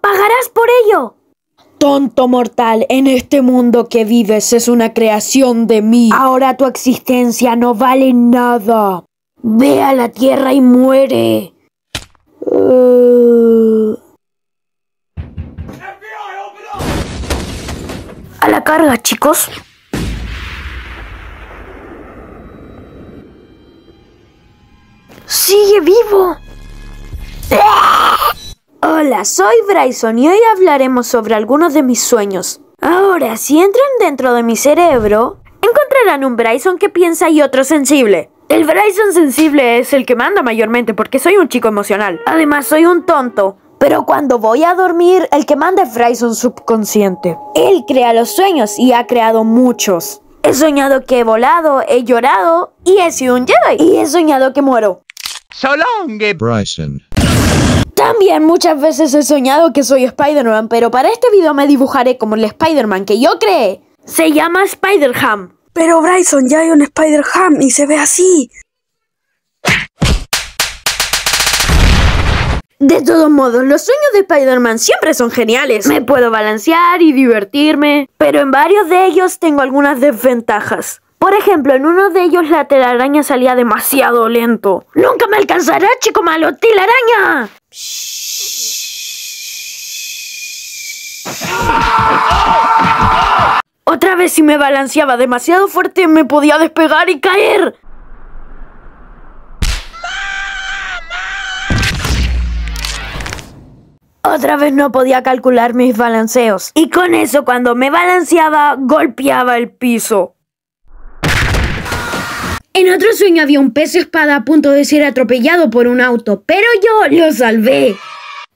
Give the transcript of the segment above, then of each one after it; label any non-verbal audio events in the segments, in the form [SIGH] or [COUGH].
pagarás por ello. Tonto mortal, en este mundo que vives es una creación de mí. Ahora tu existencia no vale nada. Ve a la tierra y muere. A la carga, chicos. ¡Sigue vivo! ¡Ah! Hola, soy Bryson y hoy hablaremos sobre algunos de mis sueños. Ahora, si entran dentro de mi cerebro, encontrarán un Bryson que piensa y otro sensible. El Bryson sensible es el que manda mayormente porque soy un chico emocional. Además, soy un tonto. Pero cuando voy a dormir, el que manda es Bryson subconsciente. Él crea los sueños y ha creado muchos. He soñado que he volado, he llorado y he sido un Jedi. Y he soñado que muero. So long, Bryson. También muchas veces he soñado que soy Spider-Man, pero para este video me dibujaré como el Spider-Man que yo creé. Se llama Spider-Ham. Pero Bryson, ya hay un Spider-Ham y se ve así. De todos modos, los sueños de Spider-Man siempre son geniales. Me puedo balancear y divertirme, pero en varios de ellos tengo algunas desventajas. Por ejemplo, en uno de ellos la telaraña salía demasiado lento. ¡Nunca me alcanzará, chico malo! ¡Telaraña! Otra vez si me balanceaba demasiado fuerte me podía despegar y caer. Otra vez no podía calcular mis balanceos. Y con eso cuando me balanceaba golpeaba el piso. En otro sueño había un pez espada a punto de ser atropellado por un auto, pero yo lo salvé.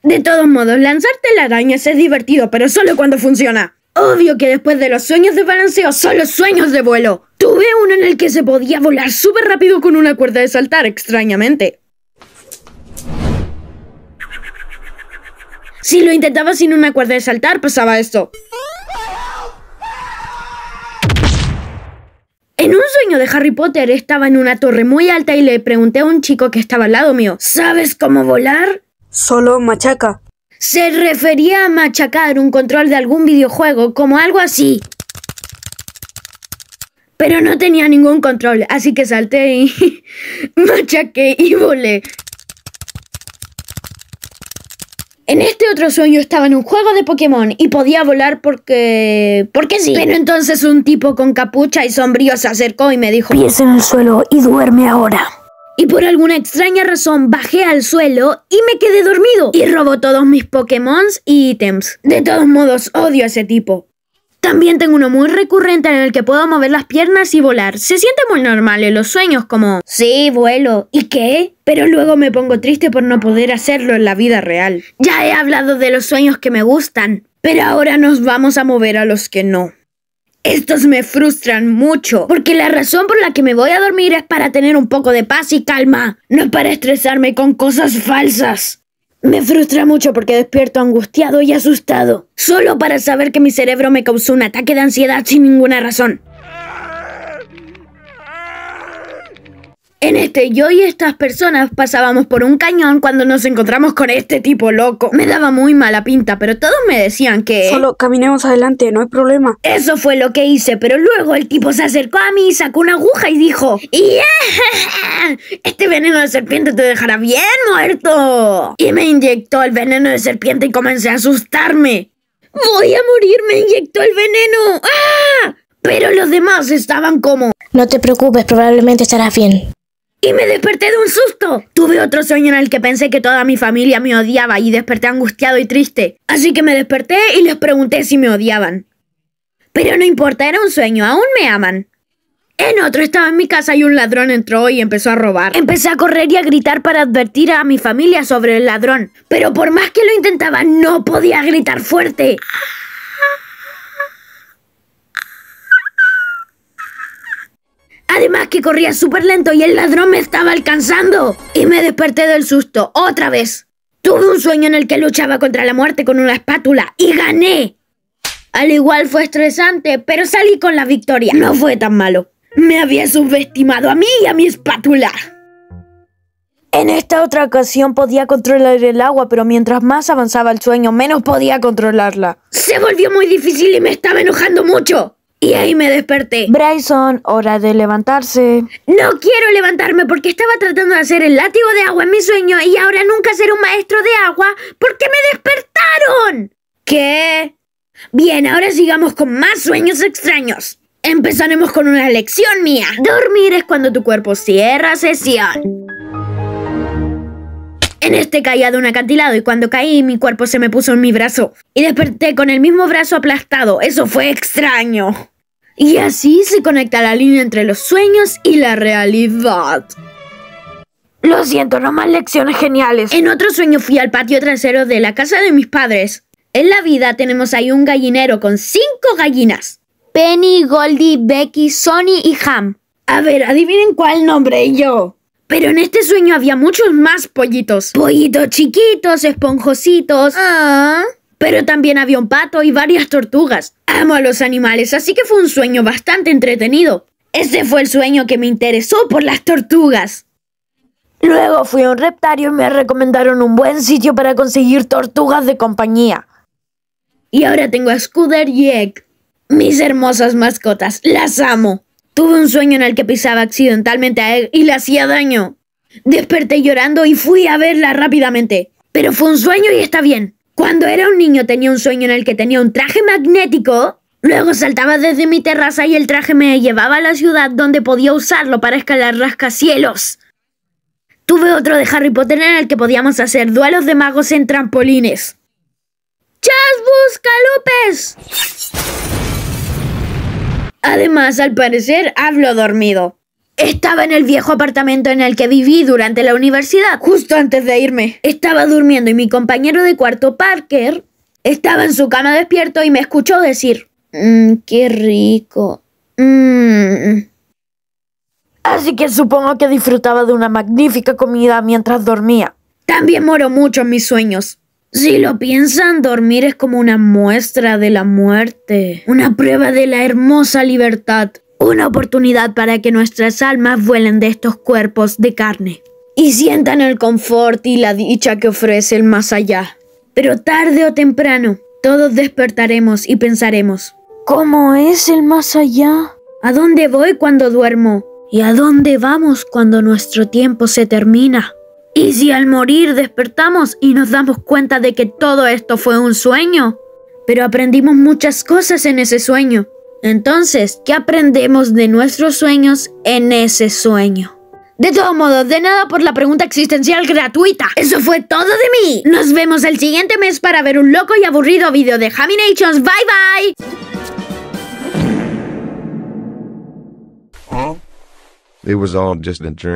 De todos modos, lanzarte las arañas es divertido, pero solo cuando funciona. Obvio que después de los sueños de balanceo son los sueños de vuelo. Tuve uno en el que se podía volar súper rápido con una cuerda de saltar, extrañamente. Si lo intentaba sin una cuerda de saltar, pasaba esto. En un sueño de Harry Potter estaba en una torre muy alta y le pregunté a un chico que estaba al lado mío, ¿sabes cómo volar? Solo machaca. Se refería a machacar un control de algún videojuego como algo así. Pero no tenía ningún control, así que salté y [LAUGHS] machaqué y volé. En este otro sueño estaba en un juego de Pokémon y podía volar porque... porque sí. Pero entonces un tipo con capucha y sombrío se acercó y me dijo... Pies en el suelo y duerme ahora. Y por alguna extraña razón bajé al suelo y me quedé dormido. Y robó todos mis Pokémon y ítems. De todos modos, odio a ese tipo. También tengo uno muy recurrente en el que puedo mover las piernas y volar. Se siente muy normal en los sueños como... Sí, vuelo. ¿Y qué? Pero luego me pongo triste por no poder hacerlo en la vida real. Ya he hablado de los sueños que me gustan, pero ahora nos vamos a mover a los que no. Estos me frustran mucho, porque la razón por la que me voy a dormir es para tener un poco de paz y calma, no para estresarme con cosas falsas. Me frustra mucho porque despierto angustiado y asustado, solo para saber que mi cerebro me causó un ataque de ansiedad sin ninguna razón. En este, yo y estas personas pasábamos por un cañón cuando nos encontramos con este tipo loco. Me daba muy mala pinta, pero todos me decían que... Solo caminemos adelante, no hay problema. Eso fue lo que hice, pero luego el tipo se acercó a mí, sacó una aguja y dijo... ¡Yeah! [LAUGHS] Este veneno de serpiente te dejará bien muerto. Y me inyectó el veneno de serpiente y comencé a asustarme. Voy a morir, me inyectó el veneno. ¡Ah! Pero los demás estaban como... No te preocupes, probablemente estarás bien. Y me desperté de un susto. Tuve otro sueño en el que pensé que toda mi familia me odiaba y desperté angustiado y triste. Así que me desperté y les pregunté si me odiaban. Pero no importa, era un sueño, aún me aman. En otro estaba en mi casa y un ladrón entró y empezó a robar. Empecé a correr y a gritar para advertir a mi familia sobre el ladrón. Pero por más que lo intentaba, no podía gritar fuerte. Además que corría súper lento y el ladrón me estaba alcanzando. Y me desperté del susto, otra vez. Tuve un sueño en el que luchaba contra la muerte con una espátula y gané. Al igual fue estresante, pero salí con la victoria. No fue tan malo. Me había subestimado a mí y a mi espátula. En esta otra ocasión podía controlar el agua, pero mientras más avanzaba el sueño, menos podía controlarla. Se volvió muy difícil y me estaba enojando mucho. Y ahí me desperté. Bryson, hora de levantarse. No quiero levantarme porque estaba tratando de hacer el látigo de agua en mi sueño y ahora nunca seré un maestro de agua porque me despertaron. ¿Qué? Bien, ahora sigamos con más sueños extraños. Empezaremos con una lección mía. Dormir es cuando tu cuerpo cierra sesión. En este caía de un acantilado y cuando caí mi cuerpo se me puso en mi brazo y desperté con el mismo brazo aplastado. Eso fue extraño. Y así se conecta la línea entre los sueños y la realidad. Lo siento, no más lecciones geniales. En otro sueño fui al patio trasero de la casa de mis padres. En la vida tenemos ahí un gallinero con cinco gallinas. Penny, Goldie, Becky, Sonny y Ham. A ver, adivinen cuál nombre yo. Pero en este sueño había muchos más pollitos. Pollitos chiquitos, esponjositos. Ah. Pero también había un pato y varias tortugas. Amo a los animales, así que fue un sueño bastante entretenido. Ese fue el sueño que me interesó por las tortugas. Luego fui a un reptario y me recomendaron un buen sitio para conseguir tortugas de compañía. Y ahora tengo a Scooter y Egg. Mis hermosas mascotas, las amo. Tuve un sueño en el que pisaba accidentalmente a él y le hacía daño. Desperté llorando y fui a verla rápidamente. Pero fue un sueño y está bien. Cuando era un niño tenía un sueño en el que tenía un traje magnético. Luego saltaba desde mi terraza y el traje me llevaba a la ciudad donde podía usarlo para escalar rascacielos. Tuve otro de Harry Potter en el que podíamos hacer duelos de magos en trampolines. ¡Chas, busca López! Además, al parecer, hablo dormido. Estaba en el viejo apartamento en el que viví durante la universidad, justo antes de irme. Estaba durmiendo y mi compañero de cuarto, Parker, estaba en su cama despierto y me escuchó decir, mmm, qué rico. Mmm. Así que supongo que disfrutaba de una magnífica comida mientras dormía. También moro mucho en mis sueños. Si lo piensan, dormir es como una muestra de la muerte, una prueba de la hermosa libertad, una oportunidad para que nuestras almas vuelen de estos cuerpos de carne y sientan el confort y la dicha que ofrece el más allá. Pero tarde o temprano, todos despertaremos y pensaremos, ¿cómo es el más allá? ¿A dónde voy cuando duermo? ¿Y a dónde vamos cuando nuestro tiempo se termina? ¿Y si al morir despertamos y nos damos cuenta de que todo esto fue un sueño? Pero aprendimos muchas cosas en ese sueño. Entonces, ¿qué aprendemos de nuestros sueños en ese sueño? De todos modos, de nada por la pregunta existencial gratuita. Eso fue todo de mí. Nos vemos el siguiente mes para ver un loco y aburrido video de Haminations. Bye bye.